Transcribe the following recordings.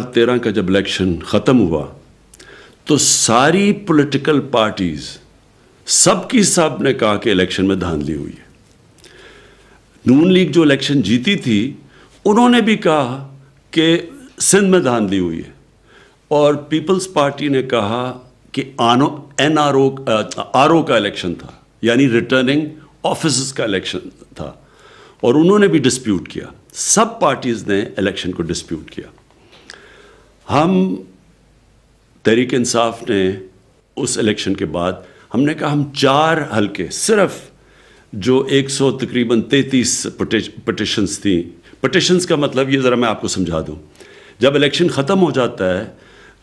2013 का जब इलेक्शन ख़त्म हुआ तो सारी पॉलिटिकल पार्टीज़ सबकी सब ने कहा कि इलेक्शन में धांधली हुई है नून लीग जो इलेक्शन जीती थी उन्होंने भी कहा कि सिंध में धांधली हुई है और पीपल्स पार्टी ने कहा कि आनो N R O R O का इलेक्शन था यानी रिटर्निंग ऑफिस का इलेक्शन था और उन्होंने भी डिस्प्यूट किया सब पार्टीज़ ने इलेक्शन को डिस्प्यूट किया हम तहरीक इंसाफ ने उस इलेक्शन के बाद हमने कहा हम चार हल्के सिर्फ जो 100 तकरीबन 33 पटिशंस थी पटिशन्स का मतलब ये ज़रा मैं आपको समझा दूँ जब इलेक्शन ख़त्म हो जाता है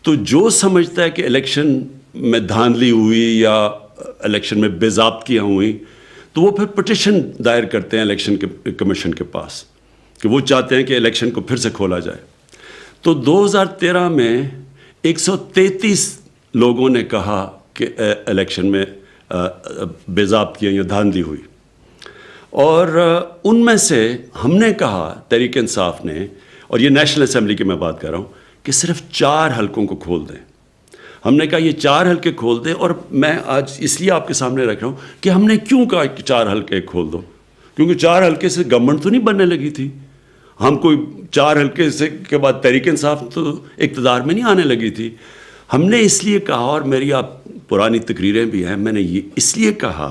तो जो समझता है कि इलेक्शन में धांधली हुई या इलेक्शन में बेजाबतियाँ हुई तो वो फिर पटिशन दायर करते हैं इलेक्शन के कमीशन के पास कि वो चाहते हैं कि इलेक्शन को फिर से खोला जाए तो 2013 में 133 लोगों ने कहा कि इलेक्शन में किए या धांधली हुई और उनमें से हमने कहा तहरीक इंसाफ ने और ये नेशनल असम्बली की मैं बात कर रहा हूँ कि सिर्फ चार हलकों को खोल दें हमने कहा ये चार हलके खोल दें और मैं आज इसलिए आपके सामने रख रहा हूँ कि हमने क्यों कहा कि चार हलके खोल दो क्योंकि चार हलके से गवर्नमेंट तो नहीं बनने लगी थी हम कोई चार हल्के से के बाद तहरीक इंसाफ तो इकतदार में नहीं आने लगी थी हमने इसलिए कहा और मेरी आप पुरानी तकरीरें भी हैं मैंने ये इसलिए कहा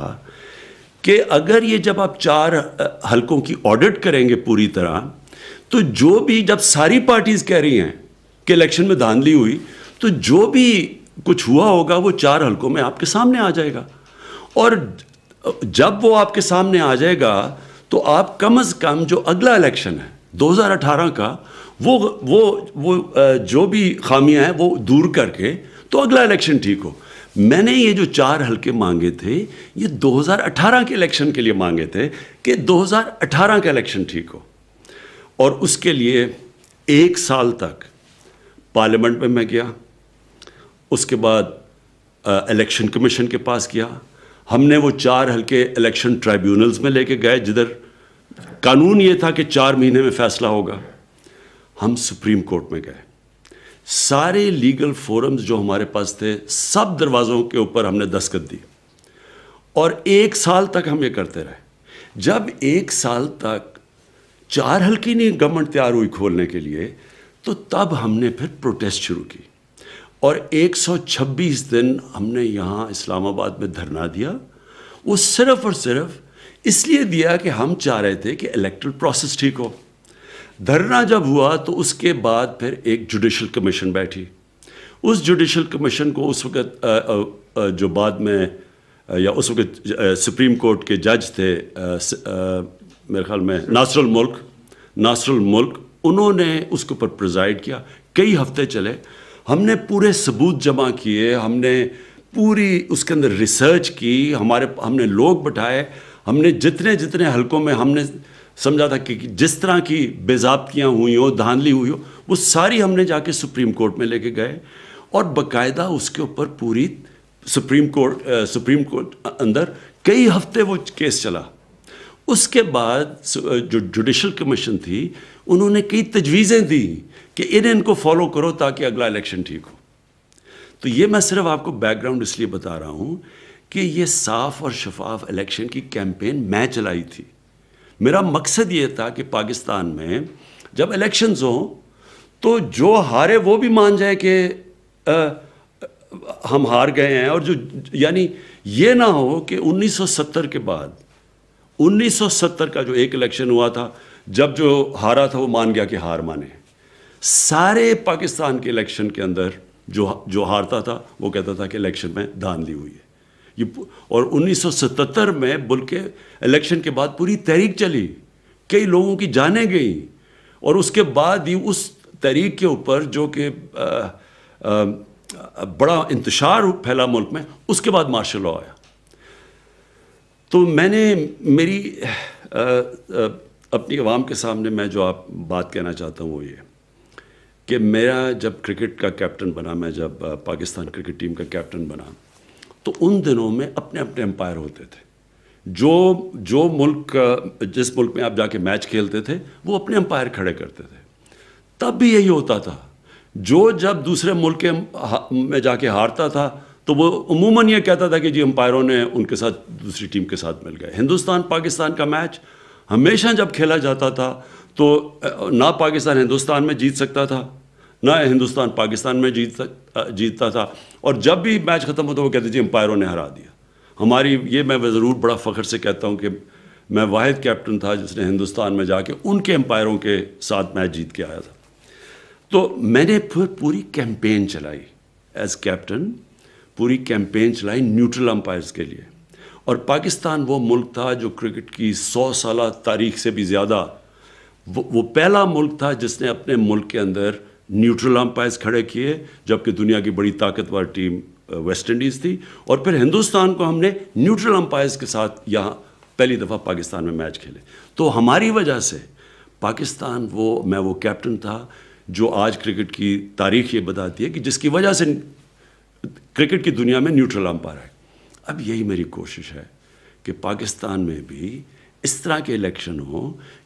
कि अगर ये जब आप चार हलकों की ऑडिट करेंगे पूरी तरह तो जो भी जब सारी पार्टीज़ कह रही हैं कि इलेक्शन में धांधली हुई तो जो भी कुछ हुआ होगा वो चार हलकों में आपके सामने आ जाएगा और जब वो आपके सामने आ जाएगा तो आप कम अज़ कम जो अगला इलेक्शन है 2018 का वो वो वो जो भी खामियां हैं वो दूर करके तो अगला इलेक्शन ठीक हो मैंने ये जो चार हल्के मांगे थे ये 2018 के इलेक्शन के लिए मांगे थे कि 2018 का इलेक्शन ठीक हो और उसके लिए एक साल तक पार्लियामेंट में मैं गया उसके बाद इलेक्शन कमीशन के पास गया हमने वो चार हल्के इलेक्शन ट्राइब्यूनल्स में लेके गए जिधर कानून ये था कि चार महीने में फैसला होगा हम सुप्रीम कोर्ट में गए सारे लीगल फोरम्स जो हमारे पास थे सब दरवाज़ों के ऊपर हमने दस्तखत दी और एक साल तक हम ये करते रहे जब एक साल तक चार हल्की नहीं गवर्नमेंट तैयार हुई खोलने के लिए तो तब हमने फिर प्रोटेस्ट शुरू की और 126 दिन हमने यहाँ इस्लामाबाद में धरना दिया वो सिर्फ और सिर्फ इसलिए दिया कि हम चाह रहे थे कि इलेक्ट्रल प्रोसेस ठीक हो धरना जब हुआ तो उसके बाद फिर एक जुडिशल कमीशन बैठी उस जुडिशल कमीशन को उस वक्त जो बाद में या उस वक्त सुप्रीम कोर्ट के जज थे मेरे ख्याल में नासरुल मुल्क नासरुल मुल्क उन्होंने उसके ऊपर प्रिजाइड किया कई हफ्ते चले हमने पूरे सबूत जमा किए हमने पूरी उसके अंदर रिसर्च की हमारे हमने लोग बैठाए हमने जितने जितने हलकों में हमने समझा था कि जिस तरह की बेजाबतियाँ हुई हो धांधली हुई हो वो सारी हमने जाके सुप्रीम कोर्ट में लेके गए और बकायदा उसके ऊपर पूरी सुप्रीम कोर्ट सुप्रीम कोर्ट अंदर कई हफ्ते वो केस चला उसके बाद जो जुडिशल कमीशन थी उन्होंने कई तजवीज़ें दी कि इन इनको फॉलो करो ताकि अगला इलेक्शन ठीक हो तो ये मैं सिर्फ आपको बैकग्राउंड इसलिए बता रहा हूँ कि ये साफ और शफाफ इलेक्शन की कैंपेन मैं चलाई थी मेरा मकसद ये था कि पाकिस्तान में जब इलेक्शंस हों तो जो हारे वो भी मान जाए कि हम हार गए हैं और जो यानी ये ना हो कि 1970 के बाद 1970 का जो एक इलेक्शन हुआ था जब जो हारा था वो मान गया कि हार माने सारे पाकिस्तान के इलेक्शन के अंदर जो जो हारता था वो कहता था कि इलेक्शन में धांधली हुई है ये और 1977 में बल्कि के इलेक्शन के बाद पूरी तहरीक चली कई लोगों की जाने गई और उसके बाद ही उस तहरीक के ऊपर जो कि बड़ा इंतशार फैला मुल्क में उसके बाद मार्शल लॉ आया तो मैंने मेरी आ, आ, अपनी आवाम के सामने मैं जो आप बात कहना चाहता हूँ वो ये कि मेरा जब क्रिकेट का कैप्टन बना मैं जब पाकिस्तान क्रिकेट टीम का कैप्टन बना तो उन दिनों में अपने अपने एम्पायर होते थे जो जो मुल्क जिस मुल्क में आप जाके मैच खेलते थे वो अपने एम्पायर खड़े करते थे तब भी यही होता था जो जब दूसरे मुल्क के में जाके हारता था तो वो उमूमन ये कहता था कि जी अंपायरों ने उनके साथ दूसरी टीम के साथ मिल गए हिंदुस्तान पाकिस्तान का मैच हमेशा जब खेला जाता था तो ना पाकिस्तान हिंदुस्तान में जीत सकता था ना हिंदुस्तान पाकिस्तान में जीत जीतता था और जब भी मैच ख़त्म होता वो कहते जी अंपायरों ने हरा दिया हमारी ये मैं ज़रूर बड़ा फ़ख्र से कहता हूँ कि मैं वाहिद कैप्टन था जिसने हिंदुस्तान में जाके उनके अंपायरों के साथ मैच जीत के आया था तो मैंने फिर पूरी कैंपेन चलाई एज कैप्टन पूरी कैंपेन चलाई न्यूट्रल अंपायर्स के लिए और पाकिस्तान वो मुल्क था जो क्रिकेट की सौ साल तारीख से भी ज़्यादा वो, वो पहला मुल्क था जिसने अपने मुल्क के अंदर न्यूट्रल अंपायर्स खड़े किए जबकि दुनिया की बड़ी ताकतवर टीम वेस्ट इंडीज़ थी और फिर हिंदुस्तान को हमने न्यूट्रल अंपायर्स के साथ यहाँ पहली दफ़ा पाकिस्तान में मैच खेले तो हमारी वजह से पाकिस्तान वो मैं वो कैप्टन था जो आज क्रिकेट की तारीख ये बताती है कि जिसकी वजह से क्रिकेट की दुनिया में न्यूट्रल अंपायर है अब यही मेरी कोशिश है कि पाकिस्तान में भी इस तरह के इलेक्शन हो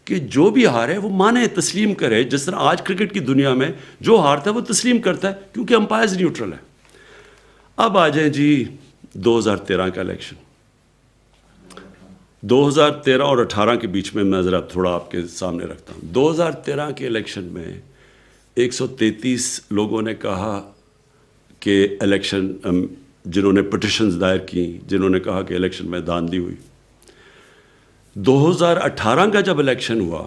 कि जो भी हार है वो माने तस्लीम करे जिस तरह आज क्रिकेट की दुनिया में जो हारता है वो तस्लीम करता है क्योंकि अंपायर्स न्यूट्रल है अब आ जाए जी 2013 का इलेक्शन 2013 और 18 के बीच में मैं ज़रा थोड़ा आपके सामने रखता हूँ 2013 के इलेक्शन में 133 लोगों ने कहा कि इलेक्शन जिन्होंने पटिशन्स दायर की जिन्होंने कहा कि इलेक्शन में धांधली हुई 2018 का जब इलेक्शन हुआ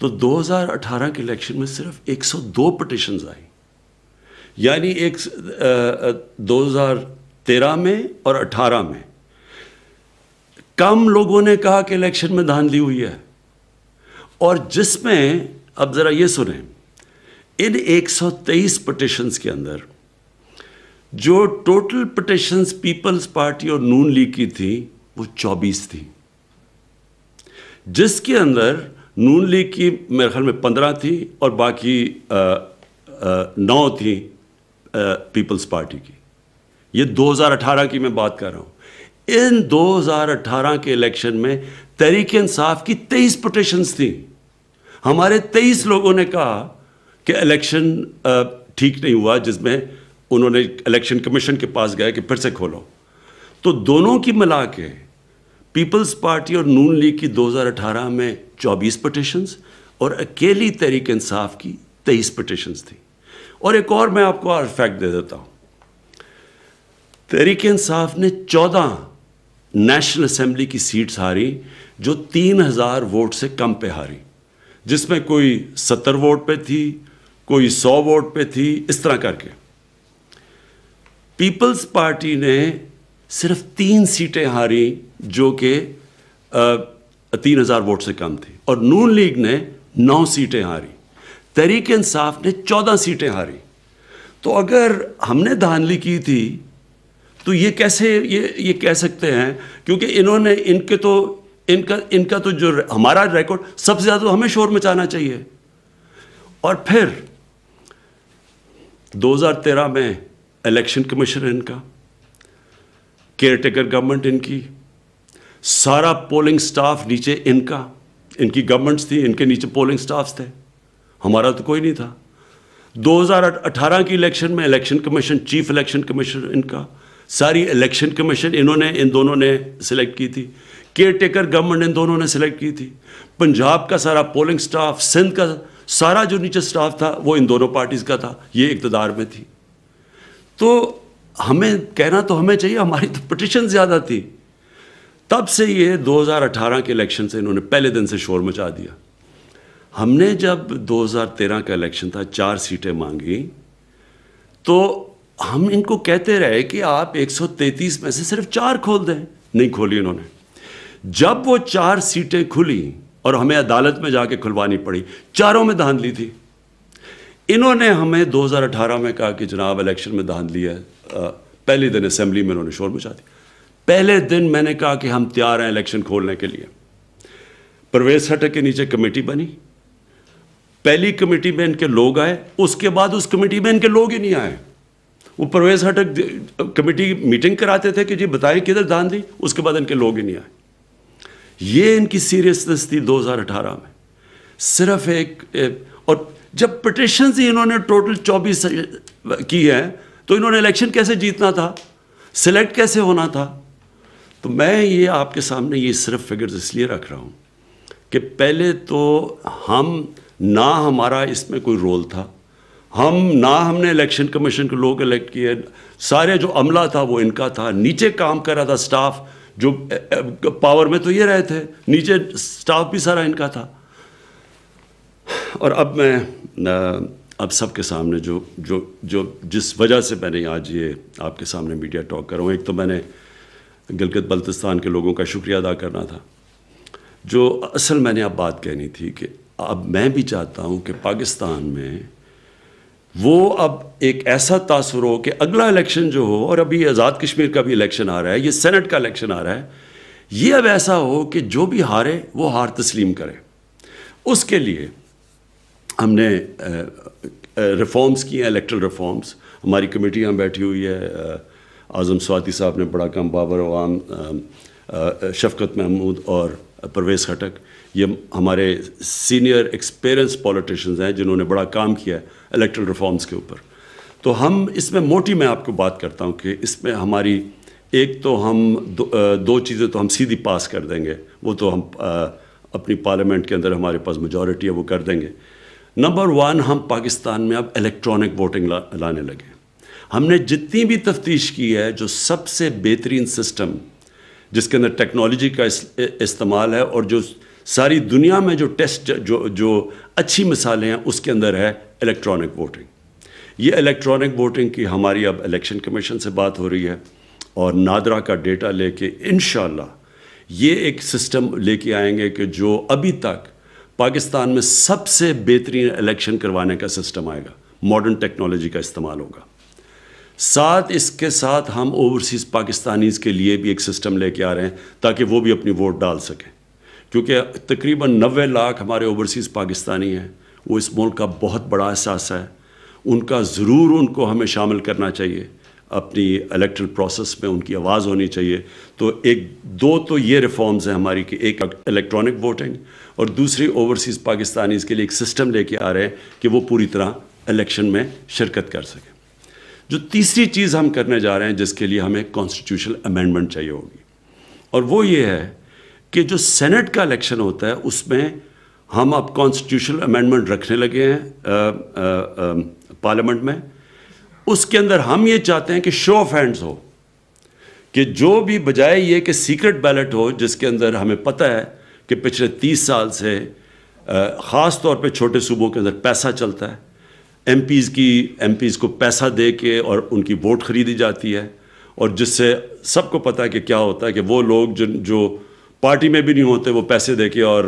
तो 2018 के इलेक्शन में सिर्फ 102 पटिशन्स आई यानी एक दो हज़ार तेरह में और 18 में कम लोगों ने कहा कि इलेक्शन में धांधली हुई है और जिसमें अब ज़रा ये सुने इन 123 पटिशन्स के अंदर जो टोटल पटिशन्स पीपल्स पार्टी और नून लीग की थी वो 24 थी जिसके अंदर नून लीग की मेरे ख्याल में पंद्रह थी और बाकी आ, आ, नौ थी आ, पीपल्स पार्टी की ये 2018 की मैं बात कर रहा हूँ इन 2018 के इलेक्शन में तहरीक इंसाफ की 23 पटिशन्स थी हमारे 23 लोगों ने कहा कि इलेक्शन ठीक नहीं हुआ जिसमें उन्होंने इलेक्शन कमीशन के पास गया कि फिर से खोलो तो दोनों की मिला के पीपल्स पार्टी और नून लीग की 2018 में 24 पटिशंस और अकेली तहरीक इंसाफ की 23 पटिशंस थी और एक और मैं आपको और फैक्ट दे देता हूं तहरीक इंसाफ ने 14 नेशनल असम्बली की सीट्स हारी जो 3000 वोट से कम पे हारी जिसमें कोई 70 वोट पे थी कोई 100 वोट पे थी इस तरह करके पीपल्स पार्टी ने सिर्फ तीन सीटें हारी जो कि तीन हज़ार वोट से कम थी और नून लीग ने नौ सीटें हारी तरीक इंसाफ ने चौदह सीटें हारी तो अगर हमने धानली की थी तो ये कैसे ये ये कह सकते हैं क्योंकि इन्होंने इनके तो इनका इनका तो जो हमारा रिकॉर्ड सबसे ज़्यादा तो हमें शोर मचाना चाहिए और फिर 2013 में इलेक्शन कमीशन इनका केयर टेकर गवर्नमेंट इनकी सारा पोलिंग स्टाफ नीचे इनका इनकी गवर्नमेंट्स थी इनके नीचे पोलिंग स्टाफ थे हमारा तो कोई नहीं था 2018 की इलेक्शन में election commission chief election commission इनका सारी इलेक्शन कमीशन इन्होंने इन दोनों ने सिलेक्ट की थी केयर टेकर गवर्नमेंट इन दोनों ने सिलेक्ट की थी पंजाब का सारा पोलिंग स्टाफ सिंध का सारा जो नीचे स्टाफ था वो इन दोनों पार्टीज़ का था ये इकतदार में थी तो हमें कहना तो हमें चाहिए हमारी तो पटिशन ज़्यादा थी तब से ये 2018 के इलेक्शन से इन्होंने पहले दिन से शोर मचा दिया हमने जब 2013 का इलेक्शन था चार सीटें मांगी तो हम इनको कहते रहे कि आप 133 में से सिर्फ चार खोल दें नहीं खोली इन्होंने जब वो चार सीटें खुली और हमें अदालत में जाके खुलवानी पड़ी चारों में धांधली थी इन्होंने हमें 2018 में कहा कि जनाब इलेक्शन में धान लिया है पहले दिन असेंबली में उन्होंने शोर मचा दिया पहले दिन मैंने कहा कि हम तैयार हैं इलेक्शन खोलने के लिए प्रवेश हटक के नीचे कमेटी बनी पहली कमेटी में इनके लोग आए उसके बाद उस कमेटी में इनके लोग ही नहीं आए वो प्रवेश हटक कमेटी मीटिंग कराते थे कि जी बताएं किधर धान दी उसके बाद इनके लोग ही नहीं आए ये इनकी सीरियसनेस थी 2018 में सिर्फ एक, एक और जब पिटिशन ही इन्होंने टोटल 24 की है तो इन्होंने इलेक्शन कैसे जीतना था सिलेक्ट कैसे होना था तो मैं ये आपके सामने ये सिर्फ फिगर्स इसलिए रख रहा हूँ कि पहले तो हम ना हमारा इसमें कोई रोल था हम ना हमने इलेक्शन कमीशन के लोग इलेक्ट किए सारे जो अमला था वो इनका था नीचे काम कर रहा था स्टाफ जो पावर में तो ये रहे थे नीचे स्टाफ भी सारा इनका था और अब मैं अब सबके सामने जो जो जो जिस वजह से मैंने आज ये आपके सामने मीडिया टॉक कर रहा हूँ एक तो मैंने गिलगित बल्तिस्तान के लोगों का शुक्रिया अदा करना था जो असल मैंने अब बात कहनी थी कि अब मैं भी चाहता हूँ कि पाकिस्तान में वो अब एक ऐसा तासर हो कि अगला इलेक्शन जो हो और अभी आज़ाद कश्मीर का भी इलेक्शन आ रहा है ये सेनेट का इलेक्शन आ रहा है ये अब ऐसा हो कि जो भी हारे वो हार तस्लीम करे उसके लिए हमने रिफॉर्म्स किए हैं इलेक्ट्रल रिफॉर्म्स हमारी कमेटी यहाँ बैठी हुई है आज़म स्वाति साहब ने बड़ा काम बाबर अवाम शफकत महमूद और परवेज़ खटक ये हमारे सीनियर एक्सपीरियंस पॉलिटिशियंस हैं जिन्होंने बड़ा काम किया है इलेक्ट्रल रिफॉर्म्स के ऊपर तो हम इसमें मोटी मैं आपको बात करता हूँ कि इसमें हमारी एक तो हम दो, दो चीज़ें तो हम सीधी पास कर देंगे वो तो हम अपनी पार्लियामेंट के अंदर हमारे पास मेजॉरिटी है वो कर देंगे नंबर वन हम पाकिस्तान में अब इलेक्ट्रॉनिक वोटिंग ला, लाने लगे हमने जितनी भी तफ्तीश की है जो सबसे बेहतरीन सिस्टम जिसके अंदर टेक्नोलॉजी का इस, इस्तेमाल है और जो सारी दुनिया में जो टेस्ट जो जो अच्छी मिसालें हैं उसके अंदर है इलेक्ट्रॉनिक वोटिंग ये इलेक्ट्रॉनिक वोटिंग की हमारी अब इलेक्शन कमीशन से बात हो रही है और नादरा का डेटा लेके इन ये एक सिस्टम लेके आएंगे कि जो अभी तक पाकिस्तान में सबसे बेहतरीन इलेक्शन करवाने का सिस्टम आएगा मॉडर्न टेक्नोलॉजी का इस्तेमाल होगा साथ इसके साथ हम ओवरसीज़ पाकिस्तानीज़ के लिए भी एक सिस्टम लेके आ रहे हैं ताकि वो भी अपनी वोट डाल सकें क्योंकि तकरीबन नबे लाख हमारे ओवरसीज़ पाकिस्तानी हैं वो इस मुल्क का बहुत बड़ा एहसास है उनका ज़रूर उनको हमें शामिल करना चाहिए अपनी इलेक्ट्रल प्रोसेस में उनकी आवाज़ होनी चाहिए तो एक दो तो ये रिफॉर्म्स हैं हमारी कि एक इलेक्ट्रॉनिक वोटिंग और दूसरी ओवरसीज़ पाकिस्तानी के लिए एक सिस्टम लेके आ रहे हैं कि वो पूरी तरह इलेक्शन में शिरकत कर सकें जो तीसरी चीज़ हम करने जा रहे हैं जिसके लिए हमें कॉन्स्टिट्यूशनल अमेंडमेंट चाहिए होगी और वो ये है कि जो सेनेट का इलेक्शन होता है उसमें हम अब कॉन्स्टिट्यूशनल अमेंडमेंट रखने लगे हैं पार्लियामेंट में उसके अंदर हम ये चाहते हैं कि शो ऑफ हैंड्स हो कि जो भी बजाय ये कि सीक्रेट बैलेट हो जिसके अंदर हमें पता है कि पिछले तीस साल से ख़ास तौर पे छोटे सूबों के अंदर पैसा चलता है एम की एम को पैसा दे के और उनकी वोट खरीदी जाती है और जिससे सबको पता है कि क्या होता है कि वो लोग जिन जो, पार्टी में भी नहीं होते वो पैसे देके और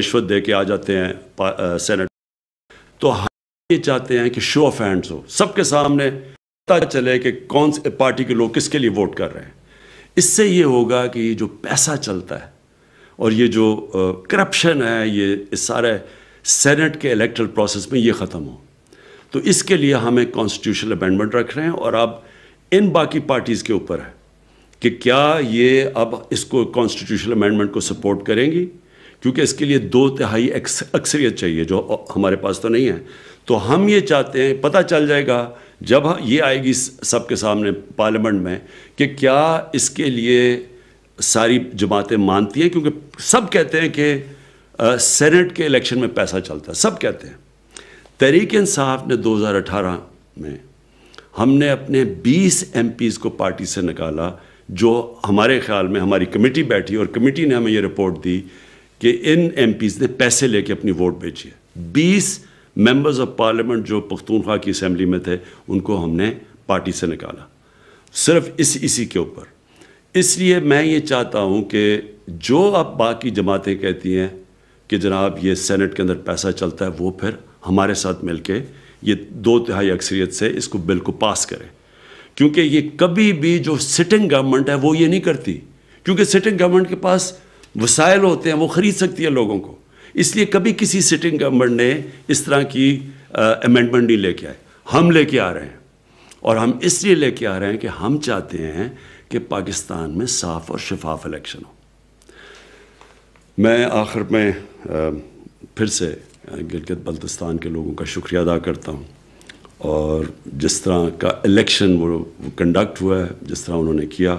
रिश्वत देके आ जाते हैं सेनेट तो ये चाहते हैं कि शो ऑफ हैंड्स हो सबके सामने पता चले कि कौन से पार्टी के लोग किसके लिए वोट कर रहे हैं इससे ये होगा कि ये जो पैसा चलता है और ये जो करप्शन है ये इस सारे सेनेट के इलेक्ट्रल प्रोसेस में ये ख़त्म हो तो इसके लिए हमें कॉन्स्टिट्यूशनल अमेंडमेंट रख रहे हैं और अब इन बाकी पार्टीज़ के ऊपर है कि क्या ये अब इसको कॉन्स्टिट्यूशनल अमेंडमेंट को सपोर्ट करेंगी क्योंकि इसके लिए दो तिहाई अक्सरियत चाहिए जो हमारे पास तो नहीं है तो हम ये चाहते हैं पता चल जाएगा जब हाँ, ये आएगी सबके सामने पार्लियामेंट में कि क्या इसके लिए सारी जमातें मानती हैं क्योंकि सब कहते हैं कि सेनेट के इलेक्शन में पैसा चलता है सब कहते हैं तहरीक इंसाफ ने 2018 में हमने अपने 20 एम को पार्टी से निकाला जो हमारे ख्याल में हमारी कमेटी बैठी और कमेटी ने हमें ये रिपोर्ट दी कि इन एम ने पैसे लेके अपनी वोट बेची है बीस मेंबर्स ऑफ पार्लियामेंट जो पख्तूनख्वा की असम्बली में थे उनको हमने पार्टी से निकाला सिर्फ इस इसी के ऊपर इसलिए मैं ये चाहता हूँ कि जो अब बाकी जमातें कहती हैं कि जनाब ये सेनेट के अंदर पैसा चलता है वो फिर हमारे साथ मिल के ये दो तिहाई अक्सरियत से इसको बिल को पास करें क्योंकि ये कभी भी जो सिटिंग गवर्नमेंट है वो ये नहीं करती क्योंकि सिटिंग गवर्नमेंट के पास वसाइल होते हैं वो ख़रीद सकती है लोगों को इसलिए कभी किसी सिटिंग गवर्नमेंट ने इस तरह की अमेंडमेंट नहीं लेके आए हम लेके आ रहे हैं और हम इसलिए लेके आ रहे हैं कि हम चाहते हैं कि पाकिस्तान में साफ़ और शफाफ इलेक्शन हो मैं आखिर में आ, फिर से गिलगित बल्तिस्तान के लोगों का शुक्रिया अदा करता हूँ और जिस तरह का इलेक्शन वो कंडक्ट हुआ है जिस तरह उन्होंने किया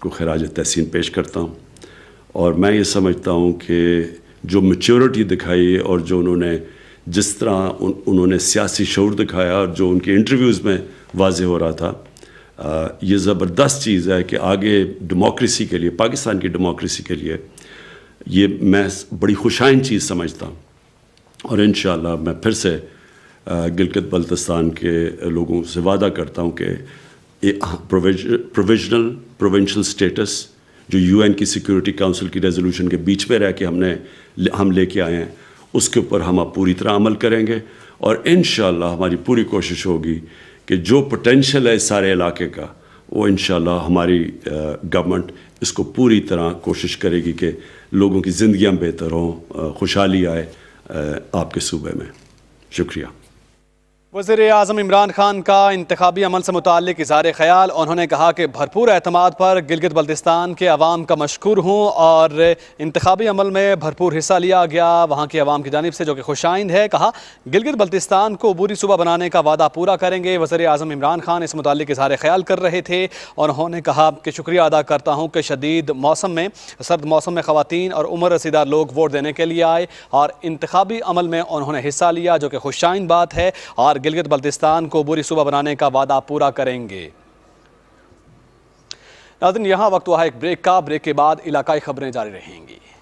को खराज तहसीन पेश करता हूँ और मैं ये समझता हूँ कि जो मच्योरिटी दिखाई और जो उन्होंने जिस तरह उन, उन्होंने सियासी शौर दिखाया और जो उनके इंटरव्यूज़ में वाज हो रहा था आ, ये ज़बरदस्त चीज़ है कि आगे डेमोक्रेसी के लिए पाकिस्तान की डेमोक्रेसी के लिए ये मैं बड़ी खुशाइन चीज़ समझता हूँ और इन मैं फिर से गिलगित बल्तिस्तान के लोगों से वादा करता हूँ कि प्रोविजनल प्रोविंशल स्टेटस जो यूएन की सिक्योरिटी काउंसिल की रेजोल्यूशन के बीच में रह के हमने हम लेके आए हैं उसके ऊपर हम आप पूरी तरह अमल करेंगे और इन हमारी पूरी कोशिश होगी कि जो पोटेंशल है इस सारे इलाके का वो इन हमारी गवर्नमेंट इसको पूरी तरह कोशिश करेगी कि लोगों की ज़िंदियाँ बेहतर हों खुशहाली आए आपके सूबे में शुक्रिया वज़र अजम इमरान खान का इंतबी अमल से मुतल इज़ार ख्याल उन्होंने कहा कि भरपूर अहतमाद पर गिलगित बल्तिस्तान के आवाम का मशहूर हूँ और इंतबी अमल में भरपूर हिस्सा लिया गया वहाँ की आवाम की जानब से जो कि खुशाइंद है कहा गिलगित बल्तिस्तान को बुरी सुबह बनाने का वादा पूरा करेंगे वज़र अजम इमरान खान इस मुतल इजहार ख्याल कर रहे थे और उन्होंने कहा कि शुक्रिया अदा करता हूँ कि शदीद मौसम में सर्द मौसम में ख़वान और उम्र रसीदा लोग वोट देने के लिए आए और इंतबी अमल में उन्होंने हिस्सा लिया जो कि खुशाइंद बात है और गिलगित बल्तिस्तान को बुरी सुबह बनाने का वादा पूरा करेंगे नाजन वक्त हुआ है एक ब्रेक का ब्रेक के बाद इलाकाई खबरें जारी रहेंगी